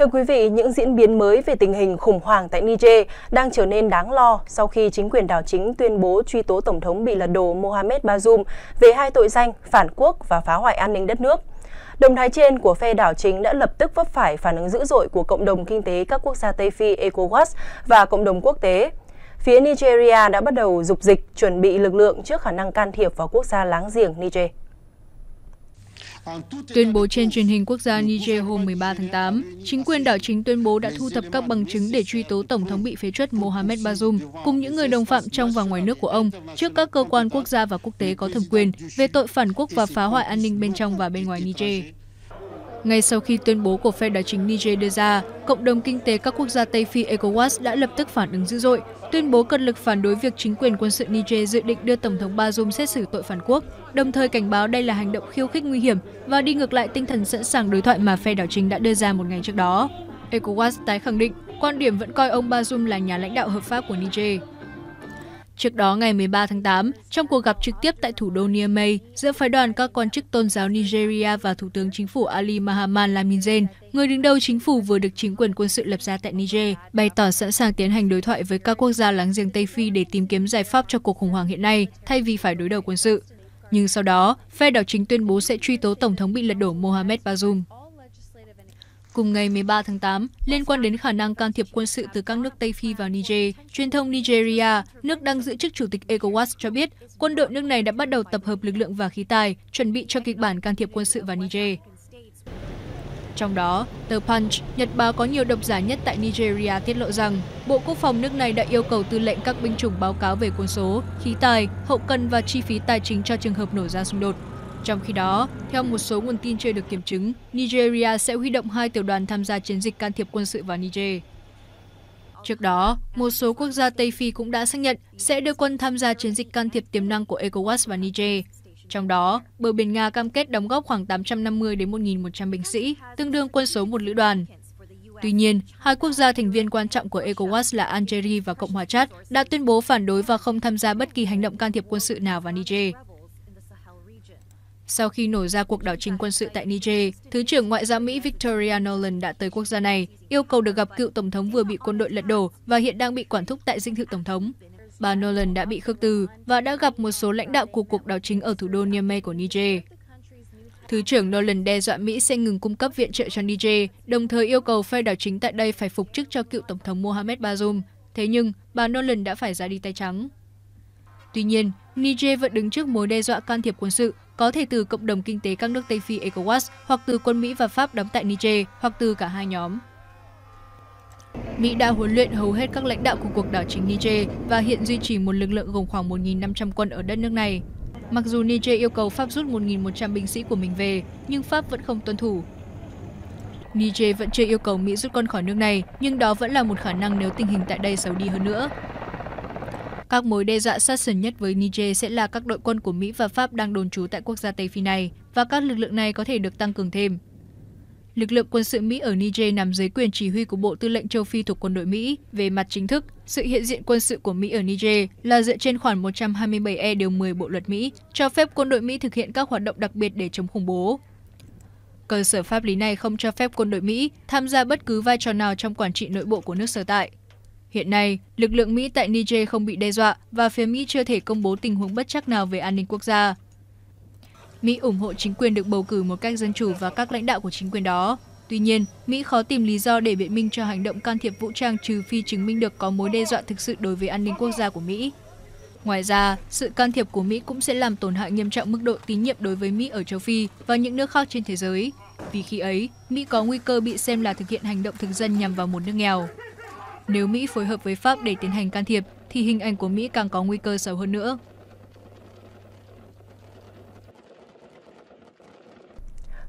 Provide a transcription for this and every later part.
Thưa quý vị, những diễn biến mới về tình hình khủng hoảng tại Niger đang trở nên đáng lo sau khi chính quyền đảo chính tuyên bố truy tố Tổng thống bị lật đổ Mohamed Bazoum về hai tội danh phản quốc và phá hoại an ninh đất nước. đồng thái trên của phe đảo chính đã lập tức vấp phải phản ứng dữ dội của cộng đồng kinh tế các quốc gia Tây Phi ECOWAS và cộng đồng quốc tế. Phía Nigeria đã bắt đầu dục dịch chuẩn bị lực lượng trước khả năng can thiệp vào quốc gia láng giềng Niger. Tuyên bố trên truyền hình quốc gia Niger hôm 13 tháng 8, chính quyền đảo chính tuyên bố đã thu thập các bằng chứng để truy tố Tổng thống bị phế truất Mohamed Bazoum cùng những người đồng phạm trong và ngoài nước của ông trước các cơ quan quốc gia và quốc tế có thẩm quyền về tội phản quốc và phá hoại an ninh bên trong và bên ngoài Niger. Ngay sau khi tuyên bố của phe đảo chính Niger đưa ra, cộng đồng kinh tế các quốc gia Tây Phi ECOWAS đã lập tức phản ứng dữ dội, tuyên bố cật lực phản đối việc chính quyền quân sự Niger dự định đưa Tổng thống Bazoum xét xử tội phản quốc, đồng thời cảnh báo đây là hành động khiêu khích nguy hiểm và đi ngược lại tinh thần sẵn sàng đối thoại mà phe đảo chính đã đưa ra một ngày trước đó. ECOWAS tái khẳng định, quan điểm vẫn coi ông Bazoum là nhà lãnh đạo hợp pháp của Niger. Trước đó, ngày 13 tháng 8, trong cuộc gặp trực tiếp tại thủ đô Niamey giữa phái đoàn các quan chức tôn giáo Nigeria và Thủ tướng Chính phủ Ali Mahaman Laminzen, người đứng đầu chính phủ vừa được chính quyền quân sự lập ra tại Niger, bày tỏ sẵn sàng tiến hành đối thoại với các quốc gia láng giềng Tây Phi để tìm kiếm giải pháp cho cuộc khủng hoảng hiện nay, thay vì phải đối đầu quân sự. Nhưng sau đó, phe đảo chính tuyên bố sẽ truy tố Tổng thống bị lật đổ Mohamed Bazoum. Cùng ngày 13 tháng 8, liên quan đến khả năng can thiệp quân sự từ các nước Tây Phi vào Niger, truyền thông Nigeria, nước đang giữ chức chủ tịch ECOWAS cho biết quân đội nước này đã bắt đầu tập hợp lực lượng và khí tài, chuẩn bị cho kịch bản can thiệp quân sự vào Niger. Trong đó, tờ Punch, nhật báo có nhiều độc giả nhất tại Nigeria tiết lộ rằng Bộ Quốc phòng nước này đã yêu cầu tư lệnh các binh chủng báo cáo về quân số, khí tài, hậu cần và chi phí tài chính cho trường hợp nổ ra xung đột. Trong khi đó, theo một số nguồn tin chưa được kiểm chứng, Nigeria sẽ huy động hai tiểu đoàn tham gia chiến dịch can thiệp quân sự vào Niger. Trước đó, một số quốc gia Tây Phi cũng đã xác nhận sẽ đưa quân tham gia chiến dịch can thiệp tiềm năng của ECOWAS và Niger. Trong đó, bờ biển Nga cam kết đóng góp khoảng 850 đến 1.100 binh sĩ, tương đương quân số một lữ đoàn. Tuy nhiên, hai quốc gia thành viên quan trọng của ECOWAS là Algeria và Cộng hòa Chad đã tuyên bố phản đối và không tham gia bất kỳ hành động can thiệp quân sự nào vào Niger sau khi nổ ra cuộc đảo chính quân sự tại Niger, Thứ trưởng Ngoại giao Mỹ Victoria Nolan đã tới quốc gia này, yêu cầu được gặp cựu tổng thống vừa bị quân đội lật đổ và hiện đang bị quản thúc tại dinh thự tổng thống. Bà Nolan đã bị khước từ và đã gặp một số lãnh đạo của cuộc đảo chính ở thủ đô Niamey của Niger. Thứ trưởng Nolan đe dọa Mỹ sẽ ngừng cung cấp viện trợ cho Niger, đồng thời yêu cầu phe đảo chính tại đây phải phục chức cho cựu tổng thống Mohamed Bazoum. Thế nhưng, bà Nolan đã phải ra đi tay trắng. Tuy nhiên, Niger vẫn đứng trước mối đe dọa can thiệp quân sự có thể từ cộng đồng kinh tế các nước Tây Phi ECOWAS hoặc từ quân Mỹ và Pháp đóng tại Niger hoặc từ cả hai nhóm. Mỹ đã huấn luyện hầu hết các lãnh đạo của cuộc đảo chính Niger và hiện duy trì một lực lượng gồm khoảng 1.500 quân ở đất nước này. Mặc dù Niger yêu cầu Pháp rút 1.100 binh sĩ của mình về, nhưng Pháp vẫn không tuân thủ. Niger vẫn chưa yêu cầu Mỹ rút quân khỏi nước này, nhưng đó vẫn là một khả năng nếu tình hình tại đây xấu đi hơn nữa. Các mối đe dọa sát sườn nhất với Niger sẽ là các đội quân của Mỹ và Pháp đang đồn trú tại quốc gia Tây Phi này, và các lực lượng này có thể được tăng cường thêm. Lực lượng quân sự Mỹ ở Niger nằm dưới quyền chỉ huy của Bộ Tư lệnh châu Phi thuộc quân đội Mỹ. Về mặt chính thức, sự hiện diện quân sự của Mỹ ở Niger là dựa trên khoản 127E điều 10 Bộ luật Mỹ, cho phép quân đội Mỹ thực hiện các hoạt động đặc biệt để chống khủng bố. Cơ sở pháp lý này không cho phép quân đội Mỹ tham gia bất cứ vai trò nào trong quản trị nội bộ của nước sở tại. Hiện nay, lực lượng Mỹ tại Niger không bị đe dọa và phía Mỹ chưa thể công bố tình huống bất chắc nào về an ninh quốc gia. Mỹ ủng hộ chính quyền được bầu cử một cách dân chủ và các lãnh đạo của chính quyền đó. Tuy nhiên, Mỹ khó tìm lý do để biện minh cho hành động can thiệp vũ trang trừ phi chứng minh được có mối đe dọa thực sự đối với an ninh quốc gia của Mỹ. Ngoài ra, sự can thiệp của Mỹ cũng sẽ làm tổn hại nghiêm trọng mức độ tín nhiệm đối với Mỹ ở châu Phi và những nước khác trên thế giới. Vì khi ấy, Mỹ có nguy cơ bị xem là thực hiện hành động thực dân nhằm vào một nước nghèo. Nếu Mỹ phối hợp với Pháp để tiến hành can thiệp, thì hình ảnh của Mỹ càng có nguy cơ xấu hơn nữa.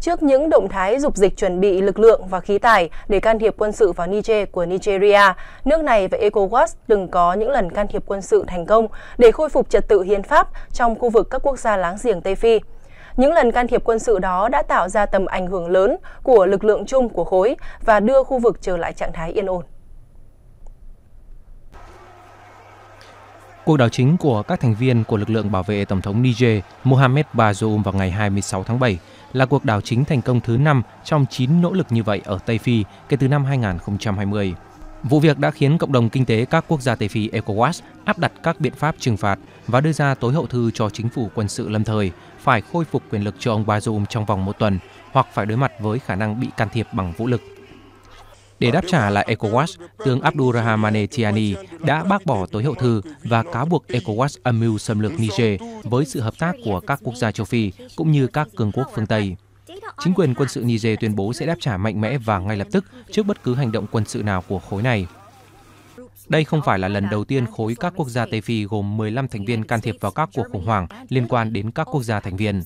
Trước những động thái dục dịch chuẩn bị lực lượng và khí tài để can thiệp quân sự vào Niger của Nigeria, nước này và ECOWAS từng có những lần can thiệp quân sự thành công để khôi phục trật tự hiến pháp trong khu vực các quốc gia láng giềng Tây Phi. Những lần can thiệp quân sự đó đã tạo ra tầm ảnh hưởng lớn của lực lượng chung của khối và đưa khu vực trở lại trạng thái yên ổn. Cuộc đảo chính của các thành viên của lực lượng bảo vệ Tổng thống Niger Mohamed Bazoum vào ngày 26 tháng 7 là cuộc đảo chính thành công thứ 5 trong 9 nỗ lực như vậy ở Tây Phi kể từ năm 2020. Vụ việc đã khiến cộng đồng kinh tế các quốc gia Tây Phi ECOWAS áp đặt các biện pháp trừng phạt và đưa ra tối hậu thư cho chính phủ quân sự lâm thời phải khôi phục quyền lực cho ông Bazoum trong vòng một tuần hoặc phải đối mặt với khả năng bị can thiệp bằng vũ lực. Để đáp trả lại ECOWAS, tướng Abdurrahmane Tiani đã bác bỏ tối hậu thư và cáo buộc ECOWAS âm mưu xâm lược Niger với sự hợp tác của các quốc gia châu Phi cũng như các cường quốc phương Tây. Chính quyền quân sự Niger tuyên bố sẽ đáp trả mạnh mẽ và ngay lập tức trước bất cứ hành động quân sự nào của khối này. Đây không phải là lần đầu tiên khối các quốc gia Tây Phi gồm 15 thành viên can thiệp vào các cuộc khủng hoảng liên quan đến các quốc gia thành viên.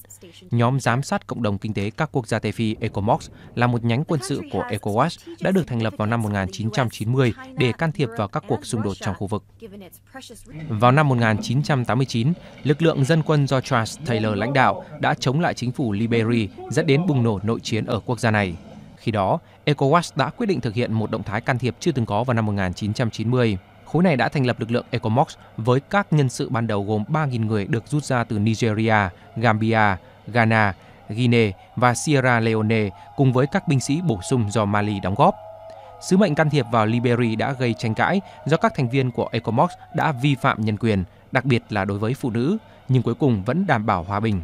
Nhóm giám sát cộng đồng kinh tế các quốc gia Tây Phi ECOMOX là một nhánh quân sự của ECOWAS đã được thành lập vào năm 1990 để can thiệp vào các cuộc xung đột trong khu vực. Vào năm 1989, lực lượng dân quân do Charles Taylor lãnh đạo đã chống lại chính phủ Liberia dẫn đến bùng nổ nội chiến ở quốc gia này. Khi đó, ECOWAS đã quyết định thực hiện một động thái can thiệp chưa từng có vào năm 1990. Khối này đã thành lập lực lượng ECOMOX với các nhân sự ban đầu gồm 3.000 người được rút ra từ Nigeria, Gambia, Ghana, Guinea và Sierra Leone cùng với các binh sĩ bổ sung do Mali đóng góp. Sứ mệnh can thiệp vào Liberia đã gây tranh cãi do các thành viên của ECOMOX đã vi phạm nhân quyền, đặc biệt là đối với phụ nữ, nhưng cuối cùng vẫn đảm bảo hòa bình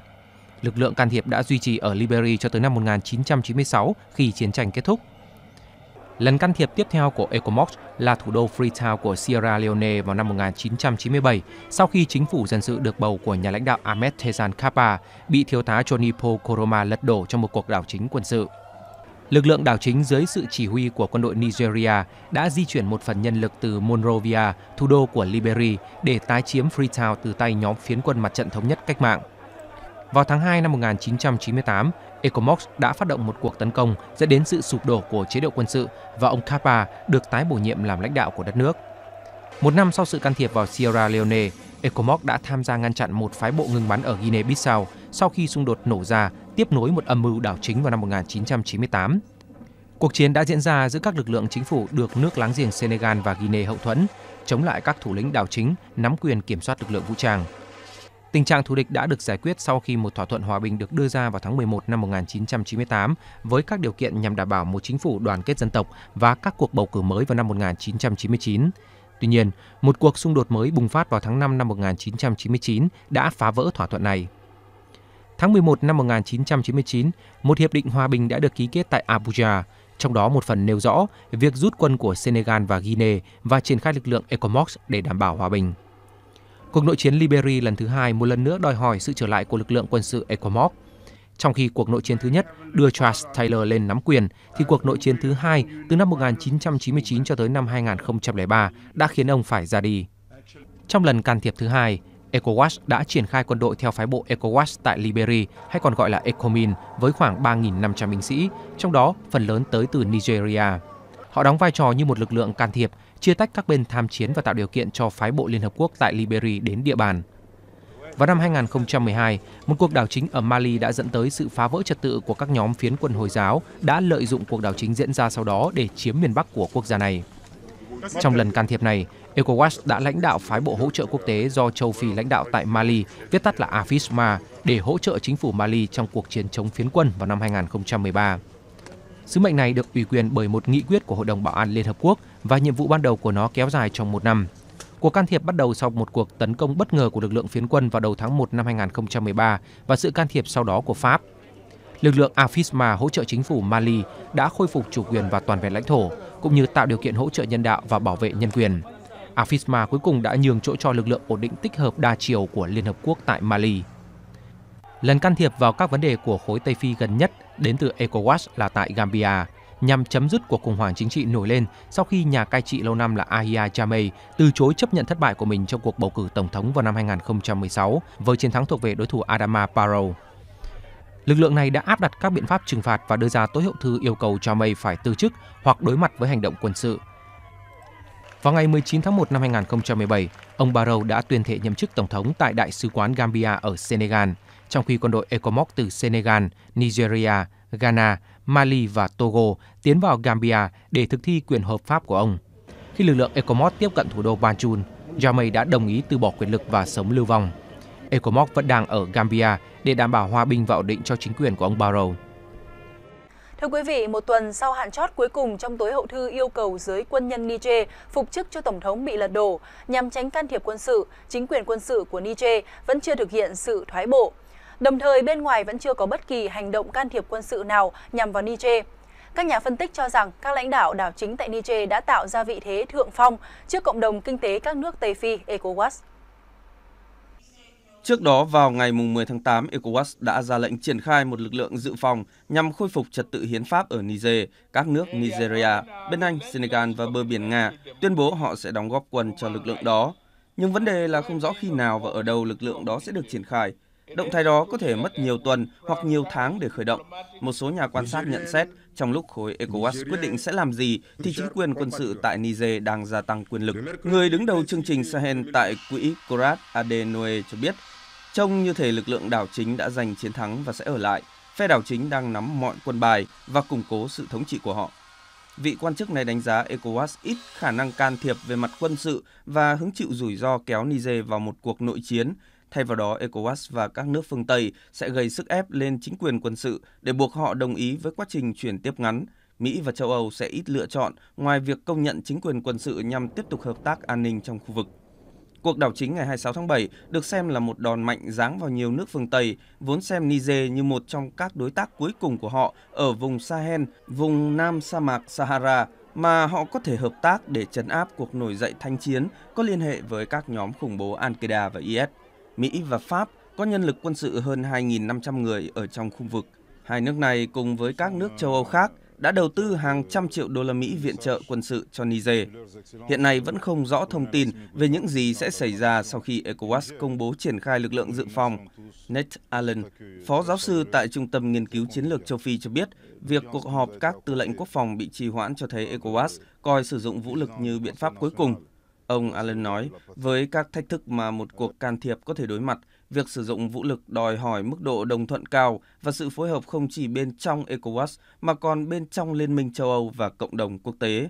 lực lượng can thiệp đã duy trì ở Liberia cho tới năm 1996 khi chiến tranh kết thúc. Lần can thiệp tiếp theo của ECOMOX là thủ đô Freetown của Sierra Leone vào năm 1997 sau khi chính phủ dân sự được bầu của nhà lãnh đạo Ahmed Tejan Kapa bị thiếu tá Jonipo Koroma lật đổ trong một cuộc đảo chính quân sự. Lực lượng đảo chính dưới sự chỉ huy của quân đội Nigeria đã di chuyển một phần nhân lực từ Monrovia, thủ đô của Liberia, để tái chiếm Freetown từ tay nhóm phiến quân mặt trận thống nhất cách mạng. Vào tháng 2 năm 1998, Ecomox đã phát động một cuộc tấn công dẫn đến sự sụp đổ của chế độ quân sự và ông Kapa được tái bổ nhiệm làm lãnh đạo của đất nước. Một năm sau sự can thiệp vào Sierra Leone, ECOMOC đã tham gia ngăn chặn một phái bộ ngừng bắn ở Guinea-Bissau sau khi xung đột nổ ra, tiếp nối một âm mưu đảo chính vào năm 1998. Cuộc chiến đã diễn ra giữa các lực lượng chính phủ được nước láng giềng Senegal và Guinea hậu thuẫn, chống lại các thủ lĩnh đảo chính nắm quyền kiểm soát lực lượng vũ trang. Tình trạng thù địch đã được giải quyết sau khi một thỏa thuận hòa bình được đưa ra vào tháng 11 năm 1998 với các điều kiện nhằm đảm bảo một chính phủ đoàn kết dân tộc và các cuộc bầu cử mới vào năm 1999. Tuy nhiên, một cuộc xung đột mới bùng phát vào tháng 5 năm 1999 đã phá vỡ thỏa thuận này. Tháng 11 năm 1999, một hiệp định hòa bình đã được ký kết tại Abuja, trong đó một phần nêu rõ việc rút quân của Senegal và Guinea và triển khai lực lượng ECOMOX để đảm bảo hòa bình. Cuộc nội chiến Liberia lần thứ hai một lần nữa đòi hỏi sự trở lại của lực lượng quân sự ECOMOC. Trong khi cuộc nội chiến thứ nhất đưa Charles Taylor lên nắm quyền, thì cuộc nội chiến thứ hai từ năm 1999 cho tới năm 2003 đã khiến ông phải ra đi. Trong lần can thiệp thứ hai, ECOWAS đã triển khai quân đội theo phái bộ ECOWAS tại Liberia, hay còn gọi là ECOMIN, với khoảng 3.500 binh sĩ, trong đó phần lớn tới từ Nigeria. Họ đóng vai trò như một lực lượng can thiệp chia tách các bên tham chiến và tạo điều kiện cho phái bộ Liên Hợp Quốc tại Liberia đến địa bàn. Vào năm 2012, một cuộc đảo chính ở Mali đã dẫn tới sự phá vỡ trật tự của các nhóm phiến quân Hồi giáo đã lợi dụng cuộc đảo chính diễn ra sau đó để chiếm miền Bắc của quốc gia này. Trong lần can thiệp này, ECOWAS đã lãnh đạo phái bộ hỗ trợ quốc tế do châu Phi lãnh đạo tại Mali, viết tắt là AFISMA, để hỗ trợ chính phủ Mali trong cuộc chiến chống phiến quân vào năm 2013. Sứ mệnh này được ủy quyền bởi một nghị quyết của Hội đồng Bảo an Liên Hợp Quốc và nhiệm vụ ban đầu của nó kéo dài trong một năm. Cuộc can thiệp bắt đầu sau một cuộc tấn công bất ngờ của lực lượng phiến quân vào đầu tháng 1 năm 2013 và sự can thiệp sau đó của Pháp. Lực lượng AFISMA hỗ trợ chính phủ Mali đã khôi phục chủ quyền và toàn vẹn lãnh thổ, cũng như tạo điều kiện hỗ trợ nhân đạo và bảo vệ nhân quyền. AFISMA cuối cùng đã nhường chỗ cho lực lượng ổn định tích hợp đa chiều của Liên Hợp Quốc tại Mali. Lần can thiệp vào các vấn đề của khối Tây Phi gần nhất đến từ ECOWAS là tại Gambia, nhằm chấm dứt cuộc khủng hoảng chính trị nổi lên sau khi nhà cai trị lâu năm là Ahia Jammeh từ chối chấp nhận thất bại của mình trong cuộc bầu cử tổng thống vào năm 2016 với chiến thắng thuộc về đối thủ Adama Barrow. Lực lượng này đã áp đặt các biện pháp trừng phạt và đưa ra tối hậu thư yêu cầu Jammeh phải từ chức hoặc đối mặt với hành động quân sự. Vào ngày 19 tháng 1 năm 2017, ông Barrow đã tuyên thệ nhậm chức tổng thống tại đại sứ quán Gambia ở Senegal – trong khi quân đội ECOMOC từ Senegal, Nigeria, Ghana, Mali và Togo tiến vào Gambia để thực thi quyền hợp pháp của ông. Khi lực lượng ECOMOC tiếp cận thủ đô Banjul, Jamai đã đồng ý từ bỏ quyền lực và sống lưu vong. ECOMOC vẫn đang ở Gambia để đảm bảo hòa bình và ổn định cho chính quyền của ông Barrow. Thưa quý vị, một tuần sau hạn chót cuối cùng trong tối hậu thư yêu cầu giới quân nhân Niger phục chức cho Tổng thống bị lật đổ, nhằm tránh can thiệp quân sự, chính quyền quân sự của Niger vẫn chưa thực hiện sự thoái bộ. Đồng thời, bên ngoài vẫn chưa có bất kỳ hành động can thiệp quân sự nào nhằm vào Niger. Các nhà phân tích cho rằng các lãnh đạo đảo chính tại Niger đã tạo ra vị thế thượng phong trước cộng đồng kinh tế các nước Tây Phi ECOWAS. Trước đó, vào ngày 10 tháng 8, ECOWAS đã ra lệnh triển khai một lực lượng dự phòng nhằm khôi phục trật tự hiến pháp ở Niger. Các nước Nigeria, bên Anh, Senegal và bờ biển Nga tuyên bố họ sẽ đóng góp quân cho lực lượng đó. Nhưng vấn đề là không rõ khi nào và ở đâu lực lượng đó sẽ được triển khai. Động thái đó có thể mất nhiều tuần hoặc nhiều tháng để khởi động. Một số nhà quan sát nhận xét, trong lúc khối ECOWAS quyết định sẽ làm gì, thì chính quyền quân sự tại Niger đang gia tăng quyền lực. Người đứng đầu chương trình Sahel tại quỹ Korat Adenoe cho biết, trông như thể lực lượng đảo chính đã giành chiến thắng và sẽ ở lại. Phe đảo chính đang nắm mọi quân bài và củng cố sự thống trị của họ. Vị quan chức này đánh giá ECOWAS ít khả năng can thiệp về mặt quân sự và hứng chịu rủi ro kéo Niger vào một cuộc nội chiến Thay vào đó, ECOWAS và các nước phương Tây sẽ gây sức ép lên chính quyền quân sự để buộc họ đồng ý với quá trình chuyển tiếp ngắn. Mỹ và châu Âu sẽ ít lựa chọn ngoài việc công nhận chính quyền quân sự nhằm tiếp tục hợp tác an ninh trong khu vực. Cuộc đảo chính ngày 26 tháng 7 được xem là một đòn mạnh giáng vào nhiều nước phương Tây, vốn xem Niger như một trong các đối tác cuối cùng của họ ở vùng Sahel, vùng nam sa mạc Sahara, mà họ có thể hợp tác để chấn áp cuộc nổi dậy thanh chiến có liên hệ với các nhóm khủng bố Al-Qaeda và IS. Mỹ và Pháp có nhân lực quân sự hơn 2.500 người ở trong khu vực. Hai nước này cùng với các nước châu Âu khác đã đầu tư hàng trăm triệu đô la Mỹ viện trợ quân sự cho Niger. Hiện nay vẫn không rõ thông tin về những gì sẽ xảy ra sau khi ECOWAS công bố triển khai lực lượng dự phòng. Ned Allen, phó giáo sư tại Trung tâm Nghiên cứu Chiến lược châu Phi cho biết, việc cuộc họp các tư lệnh quốc phòng bị trì hoãn cho thấy ECOWAS coi sử dụng vũ lực như biện pháp cuối cùng Ông Allen nói, với các thách thức mà một cuộc can thiệp có thể đối mặt, việc sử dụng vũ lực đòi hỏi mức độ đồng thuận cao và sự phối hợp không chỉ bên trong ECOWAS mà còn bên trong Liên minh châu Âu và cộng đồng quốc tế.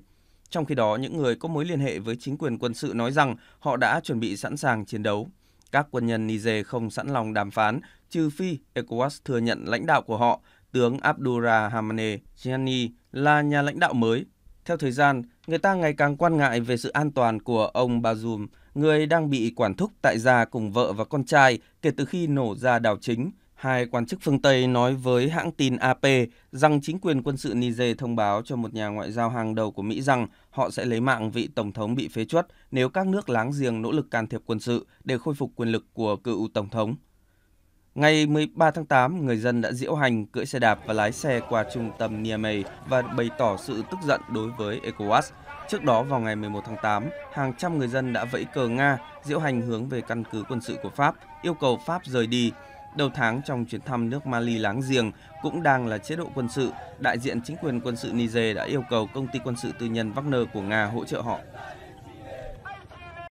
Trong khi đó, những người có mối liên hệ với chính quyền quân sự nói rằng họ đã chuẩn bị sẵn sàng chiến đấu. Các quân nhân Niger không sẵn lòng đàm phán, trừ phi ECOWAS thừa nhận lãnh đạo của họ, tướng Abdurrahmane Gianni là nhà lãnh đạo mới theo thời gian, người ta ngày càng quan ngại về sự an toàn của ông Bazoum, người đang bị quản thúc tại gia cùng vợ và con trai kể từ khi nổ ra đảo chính. Hai quan chức phương Tây nói với hãng tin AP rằng chính quyền quân sự Niger thông báo cho một nhà ngoại giao hàng đầu của Mỹ rằng họ sẽ lấy mạng vị tổng thống bị phế chuất nếu các nước láng giềng nỗ lực can thiệp quân sự để khôi phục quyền lực của cựu tổng thống. Ngày 13 tháng 8, người dân đã diễu hành, cưỡi xe đạp và lái xe qua trung tâm Niamey và bày tỏ sự tức giận đối với ECOWAS. Trước đó, vào ngày 11 tháng 8, hàng trăm người dân đã vẫy cờ Nga diễu hành hướng về căn cứ quân sự của Pháp, yêu cầu Pháp rời đi. Đầu tháng trong chuyến thăm nước Mali láng giềng cũng đang là chế độ quân sự, đại diện chính quyền quân sự Niger đã yêu cầu công ty quân sự tư nhân Wagner của Nga hỗ trợ họ.